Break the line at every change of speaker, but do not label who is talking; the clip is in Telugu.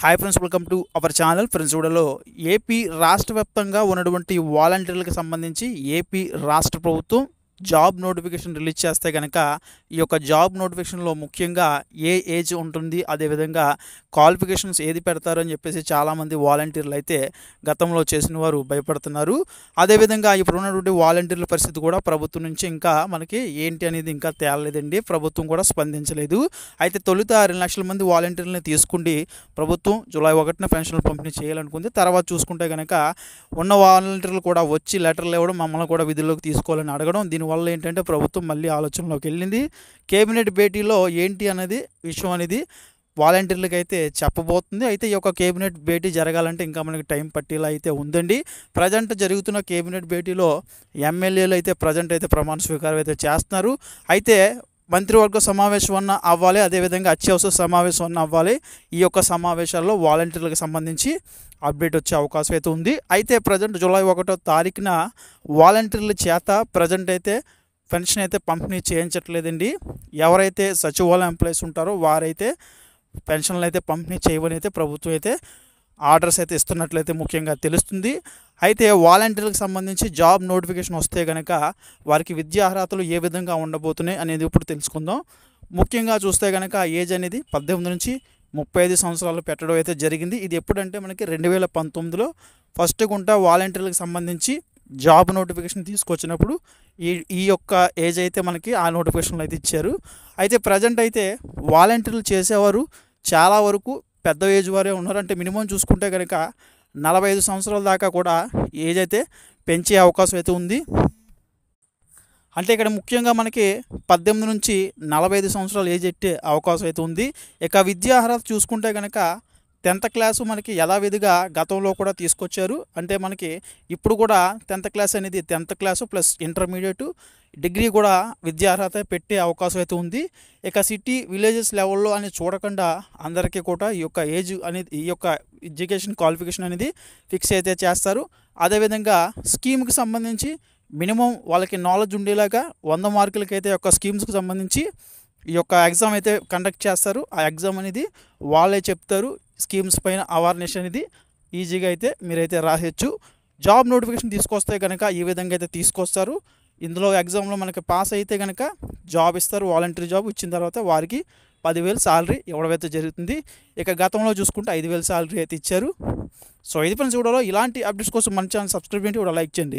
hi friends welcome to our channel friends చూడలో ఏపీ రాష్ట్ర వ్యాప్తంగా ఉన్నటువంటి వాలంటీర్లకు సంబంధించి ఏపీ రాష్ట్ర ప్రభుత్వం జాబ్ నోటిఫికేషన్ రిలీజ్ చేస్తే కనుక ఈ యొక్క జాబ్ నోటిఫికేషన్లో ముఖ్యంగా ఏ ఏజ్ ఉంటుంది అదేవిధంగా క్వాలిఫికేషన్స్ ఏది పెడతారు అని చెప్పేసి చాలామంది వాలంటీర్లు అయితే గతంలో చేసిన వారు భయపడుతున్నారు అదేవిధంగా ఇప్పుడు ఉన్నటువంటి వాలంటీర్ల పరిస్థితి కూడా ప్రభుత్వం నుంచి ఇంకా మనకి ఏంటి అనేది ఇంకా తేలలేదండి ప్రభుత్వం కూడా స్పందించలేదు అయితే తొలుత రెండు లక్షల మంది వాలంటీర్లని తీసుకుండి ప్రభుత్వం జూలై ఒకటిన పెన్షన్లు పంపిణీ చేయాలనుకుంది తర్వాత చూసుకుంటే కనుక ఉన్న వాలంటీర్లు కూడా వచ్చి లెటర్లు ఇవ్వడం మమ్మల్ని కూడా విధుల్లోకి తీసుకోవాలని అడగడం దీని దానివల్ల ఏంటంటే ప్రభుత్వం మళ్ళీ ఆలోచనలోకి వెళ్ళింది కేబినెట్ భేటీలో ఏంటి అనేది విషయం అనేది వాలంటీర్లకు అయితే చెప్పబోతుంది అయితే ఈ యొక్క కేబినెట్ భేటీ జరగాలంటే ఇంకా మనకి టైం పట్టేలా అయితే ఉందండి ప్రజెంట్ జరుగుతున్న కేబినెట్ భేటీలో ఎమ్మెల్యేలు అయితే ప్రజెంట్ అయితే ప్రమాణ స్వీకారం అయితే చేస్తున్నారు అయితే మంత్రివర్గ సమావేశం అన్న అవ్వాలి అదేవిధంగా అత్యవసర సమావేశం అన్న అవ్వాలి ఈ యొక్క సమావేశాల్లో వాలంటీర్లకు సంబంధించి అప్డేట్ వచ్చే అవకాశం అయితే ఉంది అయితే ప్రజెంట్ జూలై ఒకటో తారీఖున వాలంటీర్ల చేత ప్రజెంట్ అయితే పెన్షన్ అయితే పంపిణీ చేయించట్లేదండి ఎవరైతే సచివాలయం ఎంప్లాయీస్ ఉంటారో వారైతే పెన్షన్లు అయితే పంపిణీ చేయమని అయితే ప్రభుత్వం అయితే ఆర్డర్స్ అయితే ఇస్తున్నట్లయితే ముఖ్యంగా తెలుస్తుంది అయితే వాలంటీర్లకు సంబంధించి జాబ్ నోటిఫికేషన్ వస్తే కనుక వారికి విద్యా అర్హతలు ఏ విధంగా ఉండబోతున్నాయి అనేది ఇప్పుడు తెలుసుకుందాం ముఖ్యంగా చూస్తే కనుక ఏజ్ అనేది పద్దెనిమిది నుంచి ముప్పై ఐదు సంవత్సరాలు పెట్టడం అయితే జరిగింది ఇది ఎప్పుడంటే మనకి రెండు వేల పంతొమ్మిదిలో ఫస్ట్ గుంట వాలంటీర్లకు సంబంధించి జాబ్ నోటిఫికేషన్ తీసుకొచ్చినప్పుడు ఈ ఈ యొక్క ఏజ్ అయితే మనకి ఆ నోటిఫికేషన్లు అయితే ఇచ్చారు అయితే ప్రజెంట్ అయితే వాలంటీర్లు చేసేవారు చాలా వరకు పెద్ద ఏజ్ వారే ఉన్నారు అంటే మినిమం చూసుకుంటే కనుక నలభై ఐదు సంవత్సరాల దాకా కూడా ఏజ్ అయితే పెంచే అవకాశం అయితే ఉంది అంటే ఇక్కడ ముఖ్యంగా మనకి పద్దెనిమిది నుంచి నలభై ఐదు సంవత్సరాలు ఏజ్ ఎట్టే అవకాశం అయితే ఉంది ఇక విద్యా అర్హత చూసుకుంటే కనుక టెన్త్ క్లాసు మనకి యథావిధిగా గతంలో కూడా తీసుకొచ్చారు అంటే మనకి ఇప్పుడు కూడా టెన్త్ క్లాస్ అనేది tenth class plus intermediate degree కూడా విద్యా అర్హత పెట్టే అవకాశం అయితే ఉంది ఇక సిటీ విలేజెస్ లెవెల్లో అని చూడకుండా అందరికీ కూడా ఈ యొక్క ఏజ్ అనేది ఈ యొక్క ఎడ్యుకేషన్ క్వాలిఫికేషన్ అనేది ఫిక్స్ అయితే చేస్తారు అదేవిధంగా స్కీమ్కి సంబంధించి మినిమం వాళ్ళకి నాలెడ్జ్ ఉండేలాగా వంద మార్కులకైతే యొక్క స్కీమ్స్కి సంబంధించి ఈ యొక్క ఎగ్జామ్ అయితే కండక్ట్ చేస్తారు ఆ ఎగ్జామ్ అనేది వాళ్ళే చెప్తారు స్కీమ్స్ పైన అవేర్నెస్ అనేది ఈజీగా అయితే మీరైతే రాసేయచ్చు జాబ్ నోటిఫికేషన్ తీసుకొస్తే కనుక ఈ విధంగా అయితే తీసుకొస్తారు ఇందులో ఎగ్జామ్లో మనకి పాస్ అయితే కనుక జాబ్ ఇస్తారు వాలంటీర్ జాబ్ ఇచ్చిన తర్వాత వారికి పదివేలు శాలరీ ఇవ్వడమైతే జరుగుతుంది ఇక గతంలో చూసుకుంటే ఐదు వేలు శాలరీ అయితే ఇచ్చారు సో ఇది ఫ్రెండ్స్ చూడాలో ఇలాంటి అప్డేట్స్ కోసం మన ఛానల్ సబ్స్క్రైబ్ చేయండి కూడా లైక్ చేయండి